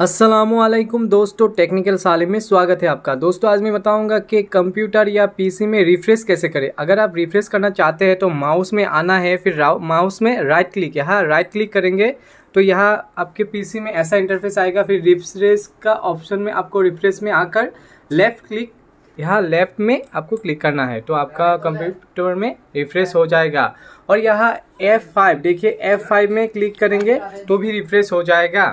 असलकुम दोस्तों टेक्निकल साले में स्वागत है आपका दोस्तों आज मैं बताऊंगा कि कंप्यूटर या पीसी में रिफ्रेश कैसे करें अगर आप रिफ्रेश करना चाहते हैं तो माउस में आना है फिर माउस में राइट क्लिक यहाँ राइट क्लिक करेंगे तो यहाँ आपके पीसी में ऐसा इंटरफेस आएगा फिर रिफ्रेश का ऑप्शन में आपको रिफ्रेश में आकर लेफ़्ट क्लिक यहाँ लेफ़्ट में आपको क्लिक करना है तो आपका कंप्यूटर में रिफ्रेश हो जाएगा और यहाँ F5 देखिए F5 में क्लिक करेंगे तो भी रिफ्रेश हो जाएगा